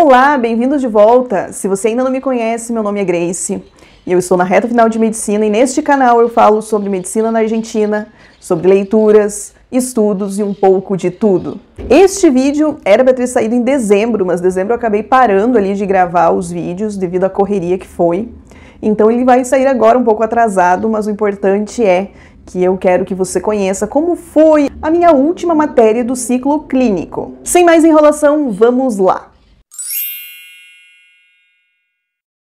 Olá, bem-vindos de volta. Se você ainda não me conhece, meu nome é Grace. E eu estou na reta final de medicina e neste canal eu falo sobre medicina na Argentina, sobre leituras, estudos e um pouco de tudo. Este vídeo era para ter saído em dezembro, mas dezembro eu acabei parando ali de gravar os vídeos devido à correria que foi. Então ele vai sair agora um pouco atrasado, mas o importante é que eu quero que você conheça como foi a minha última matéria do ciclo clínico. Sem mais enrolação, vamos lá!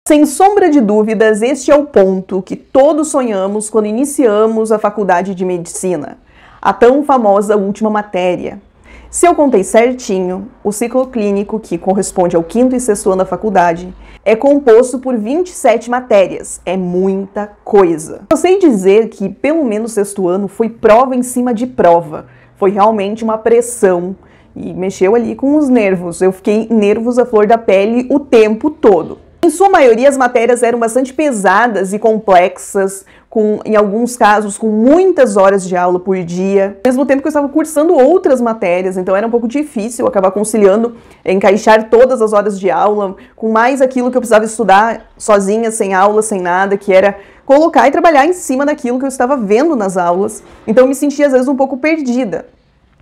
Sem sombra de dúvidas, este é o ponto que todos sonhamos quando iniciamos a faculdade de medicina, a tão famosa última matéria. Se eu contei certinho, o ciclo clínico, que corresponde ao quinto e sexto ano da faculdade, é composto por 27 matérias. É muita coisa. Eu sei dizer que pelo menos sexto ano foi prova em cima de prova. Foi realmente uma pressão e mexeu ali com os nervos. Eu fiquei nervos à flor da pele o tempo todo. Em sua maioria, as matérias eram bastante pesadas e complexas, com, em alguns casos, com muitas horas de aula por dia, ao mesmo tempo que eu estava cursando outras matérias, então era um pouco difícil acabar conciliando, encaixar todas as horas de aula, com mais aquilo que eu precisava estudar sozinha, sem aula, sem nada, que era colocar e trabalhar em cima daquilo que eu estava vendo nas aulas. Então eu me sentia às vezes um pouco perdida,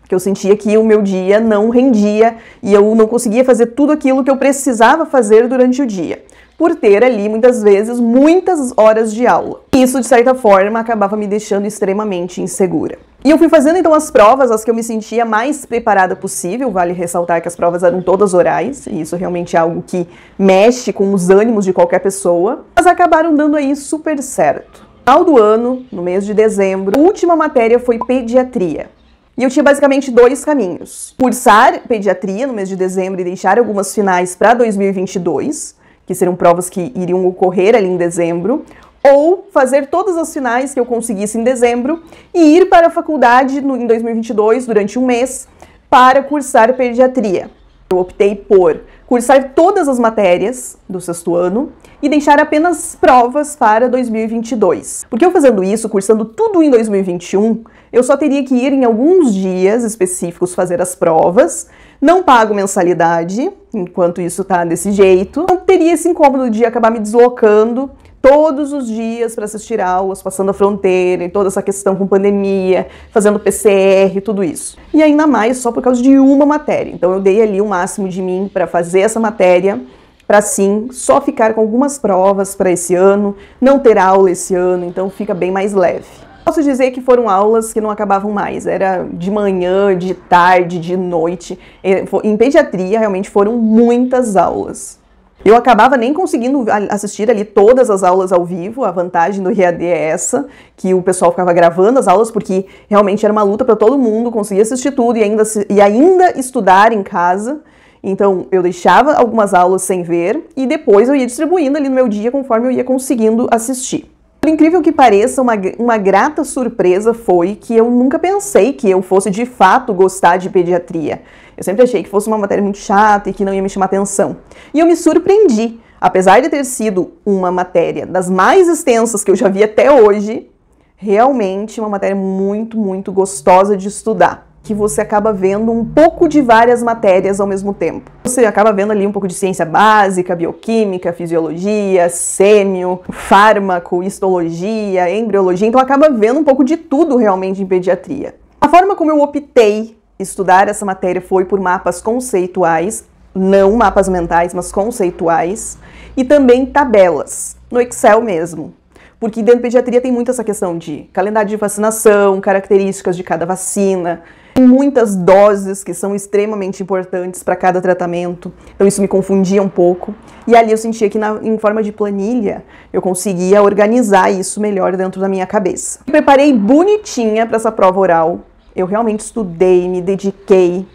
que eu sentia que o meu dia não rendia e eu não conseguia fazer tudo aquilo que eu precisava fazer durante o dia por ter ali muitas vezes muitas horas de aula. Isso de certa forma acabava me deixando extremamente insegura. E eu fui fazendo então as provas, as que eu me sentia mais preparada possível. Vale ressaltar que as provas eram todas orais, e isso realmente é algo que mexe com os ânimos de qualquer pessoa. Mas acabaram dando aí super certo. Ao do ano, no mês de dezembro, a última matéria foi pediatria. E eu tinha basicamente dois caminhos: cursar pediatria no mês de dezembro e deixar algumas finais para 2022 que seriam provas que iriam ocorrer ali em dezembro, ou fazer todas as finais que eu conseguisse em dezembro e ir para a faculdade no, em 2022 durante um mês para cursar pediatria. Eu optei por cursar todas as matérias do sexto ano e deixar apenas provas para 2022. Porque eu fazendo isso, cursando tudo em 2021, eu só teria que ir em alguns dias específicos fazer as provas, não pago mensalidade, enquanto isso tá desse jeito, não teria esse incômodo de acabar me deslocando todos os dias para assistir aulas, passando a fronteira e toda essa questão com pandemia, fazendo PCR, tudo isso. E ainda mais só por causa de uma matéria. Então eu dei ali o máximo de mim para fazer essa matéria, para sim só ficar com algumas provas para esse ano, não ter aula esse ano, então fica bem mais leve. Posso dizer que foram aulas que não acabavam mais, era de manhã, de tarde, de noite. Eh, em pediatria realmente foram muitas aulas. Eu acabava nem conseguindo assistir ali todas as aulas ao vivo. A vantagem do EAD é essa, que o pessoal ficava gravando as aulas porque realmente era uma luta para todo mundo conseguir assistir tudo e ainda, e ainda estudar em casa. Então eu deixava algumas aulas sem ver e depois eu ia distribuindo ali no meu dia conforme eu ia conseguindo assistir. Por incrível que pareça, uma, uma grata surpresa foi que eu nunca pensei que eu fosse de fato gostar de pediatria. Eu sempre achei que fosse uma matéria muito chata e que não ia me chamar atenção. E eu me surpreendi. Apesar de ter sido uma matéria das mais extensas que eu já vi até hoje, realmente uma matéria muito, muito gostosa de estudar que você acaba vendo um pouco de várias matérias ao mesmo tempo. Você acaba vendo ali um pouco de ciência básica, bioquímica, fisiologia, sêmio, fármaco, histologia, embriologia, então acaba vendo um pouco de tudo realmente em pediatria. A forma como eu optei estudar essa matéria foi por mapas conceituais, não mapas mentais, mas conceituais, e também tabelas, no Excel mesmo. Porque dentro da pediatria tem muito essa questão de calendário de vacinação, características de cada vacina, muitas doses que são extremamente importantes para cada tratamento, então isso me confundia um pouco. E ali eu sentia que, na, em forma de planilha, eu conseguia organizar isso melhor dentro da minha cabeça. Me preparei bonitinha para essa prova oral, eu realmente estudei, me dediquei,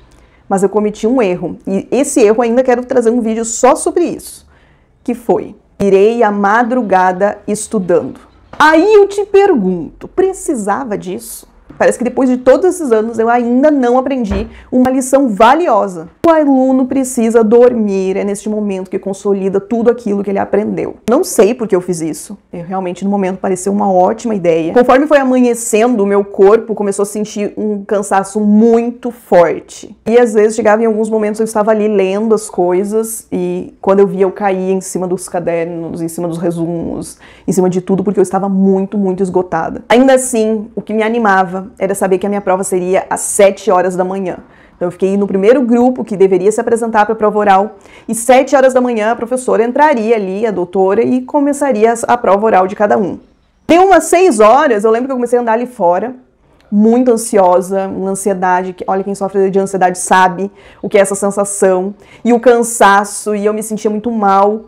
mas eu cometi um erro. E esse erro ainda quero trazer um vídeo só sobre isso, que foi: irei a madrugada estudando. Aí eu te pergunto, precisava disso? Parece que depois de todos esses anos eu ainda não aprendi uma lição valiosa. O aluno precisa dormir, é neste momento que consolida tudo aquilo que ele aprendeu. Não sei por que eu fiz isso. Eu realmente no momento pareceu uma ótima ideia. Conforme foi amanhecendo, o meu corpo começou a sentir um cansaço muito forte. E às vezes chegava em alguns momentos eu estava ali lendo as coisas e quando eu via eu caía em cima dos cadernos, em cima dos resumos, em cima de tudo porque eu estava muito, muito esgotada. Ainda assim, o que me animava era saber que a minha prova seria às 7 horas da manhã. Então eu fiquei no primeiro grupo que deveria se apresentar para a prova oral e 7 horas da manhã a professora entraria ali, a doutora, e começaria a prova oral de cada um. Deu umas 6 horas, eu lembro que eu comecei a andar ali fora, muito ansiosa, uma ansiedade, que, olha quem sofre de ansiedade sabe o que é essa sensação, e o cansaço, e eu me sentia muito mal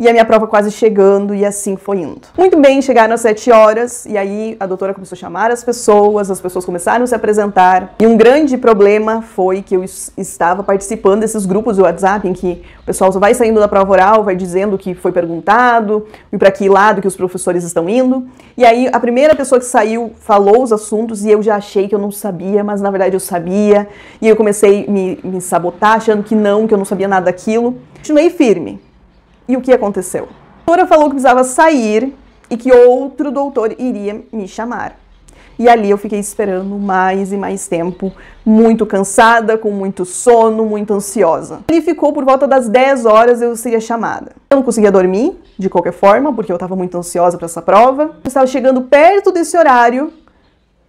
e a minha prova quase chegando, e assim foi indo. Muito bem, chegaram às 7 horas, e aí a doutora começou a chamar as pessoas, as pessoas começaram a se apresentar, e um grande problema foi que eu estava participando desses grupos do WhatsApp, em que o pessoal só vai saindo da prova oral, vai dizendo o que foi perguntado, e para que lado que os professores estão indo, e aí a primeira pessoa que saiu falou os assuntos, e eu já achei que eu não sabia, mas na verdade eu sabia, e eu comecei a me, me sabotar, achando que não, que eu não sabia nada daquilo. Continuei firme, e o que aconteceu? A doutora falou que precisava sair e que outro doutor iria me chamar. E ali eu fiquei esperando mais e mais tempo, muito cansada, com muito sono, muito ansiosa. Ele ficou por volta das 10 horas, eu seria chamada. Eu não conseguia dormir, de qualquer forma, porque eu estava muito ansiosa para essa prova. Eu estava chegando perto desse horário,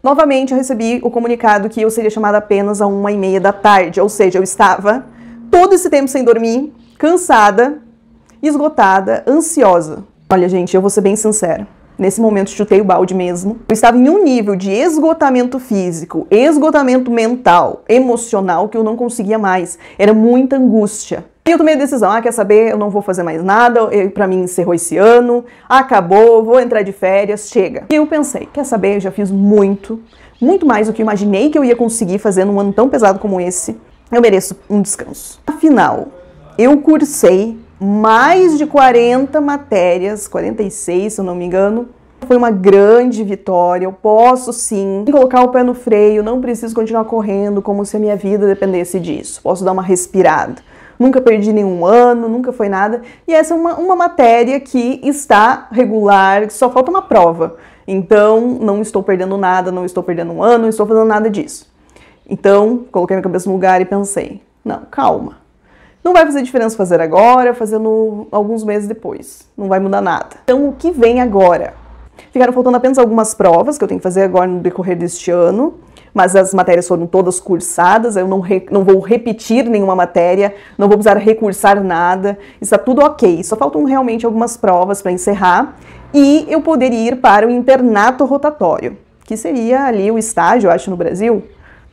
novamente eu recebi o comunicado que eu seria chamada apenas a uma e meia da tarde, ou seja, eu estava todo esse tempo sem dormir, cansada, esgotada, ansiosa. Olha, gente, eu vou ser bem sincera. Nesse momento chutei o balde mesmo. Eu estava em um nível de esgotamento físico, esgotamento mental, emocional que eu não conseguia mais. Era muita angústia. E eu tomei a decisão, ah, quer saber, eu não vou fazer mais nada, para mim encerrou esse ano, acabou, vou entrar de férias, chega. E eu pensei, quer saber, eu já fiz muito, muito mais do que imaginei que eu ia conseguir fazer num ano tão pesado como esse. Eu mereço um descanso. Afinal, eu cursei mais de 40 matérias, 46 se eu não me engano. Foi uma grande vitória, eu posso sim colocar o pé no freio, não preciso continuar correndo como se a minha vida dependesse disso. Posso dar uma respirada. Nunca perdi nenhum ano, nunca foi nada. E essa é uma, uma matéria que está regular, só falta uma prova. Então, não estou perdendo nada, não estou perdendo um ano, não estou fazendo nada disso. Então, coloquei minha cabeça no lugar e pensei: não, calma, não vai fazer diferença fazer agora, fazer alguns meses depois. Não vai mudar nada. Então, o que vem agora? Ficaram faltando apenas algumas provas que eu tenho que fazer agora no decorrer deste ano, mas as matérias foram todas cursadas, eu não, re, não vou repetir nenhuma matéria, não vou precisar recursar nada, está tudo ok. Só faltam realmente algumas provas para encerrar e eu poderia ir para o internato rotatório, que seria ali o estágio, eu acho, no Brasil,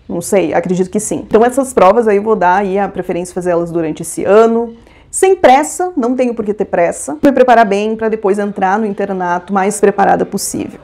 não sei, acredito que sim. Então essas provas aí eu vou dar aí a preferência fazer elas durante esse ano. Sem pressa, não tenho por que ter pressa. Me preparar bem para depois entrar no internato mais preparada possível.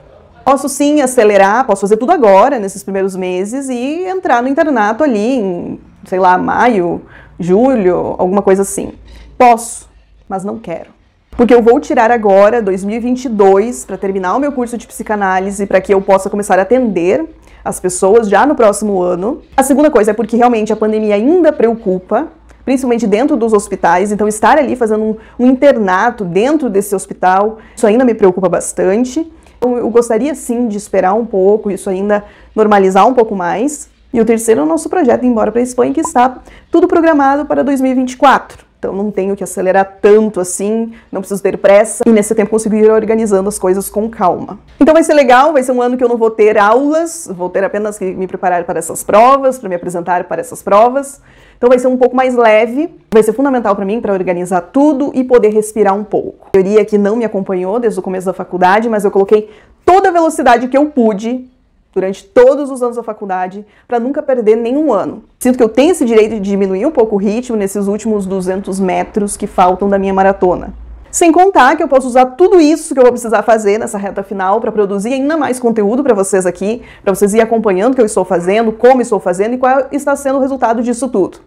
Posso sim acelerar, posso fazer tudo agora, nesses primeiros meses, e entrar no internato ali em, sei lá, maio, julho, alguma coisa assim. Posso, mas não quero. Porque eu vou tirar agora 2022 para terminar o meu curso de psicanálise para que eu possa começar a atender as pessoas já no próximo ano. A segunda coisa é porque realmente a pandemia ainda preocupa, principalmente dentro dos hospitais. Então, estar ali fazendo um, um, internato dentro desse hospital, isso ainda me preocupa bastante. Eu, então, eu gostaria sim de esperar um pouco, isso ainda normalizar um pouco mais. E o terceiro é o nosso projeto Embora para a Espanha, que está tudo programado para 2024. Então não tenho que acelerar tanto assim, não preciso ter pressa e nesse tempo consigo ir organizando as coisas com calma. Então vai ser legal, vai ser um ano que eu não vou ter aulas, vou ter apenas que me preparar para essas provas, para me apresentar para essas provas. Então vai ser um pouco mais leve, vai ser fundamental para mim para organizar tudo e poder respirar um pouco. A teoria que não me acompanhou desde o começo da faculdade, mas eu coloquei toda a velocidade que eu pude durante todos os anos da faculdade para nunca perder nenhum ano. Sinto que eu tenho esse direito de diminuir um pouco o ritmo nesses últimos 200 metros que faltam da minha maratona. Sem contar que eu posso usar tudo isso que eu vou precisar fazer nessa reta final para produzir ainda mais conteúdo para vocês aqui, para vocês ir acompanhando o que eu estou fazendo, como estou fazendo e qual está sendo o resultado disso tudo.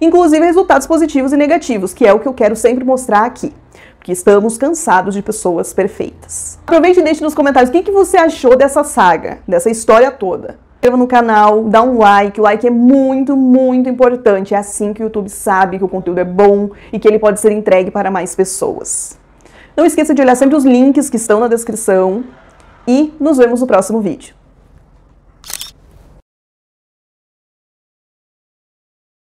Inclusive resultados positivos e negativos, que é o que eu quero sempre mostrar aqui. Que estamos cansados de pessoas perfeitas. Aproveite e deixe nos comentários o que, que você achou dessa saga, dessa história toda. Inscreva no canal, dá um like, o like é muito, muito importante. É assim que o YouTube sabe que o conteúdo é bom e que ele pode ser entregue para mais pessoas. Não esqueça de olhar sempre os links que estão na descrição e nos vemos no próximo vídeo.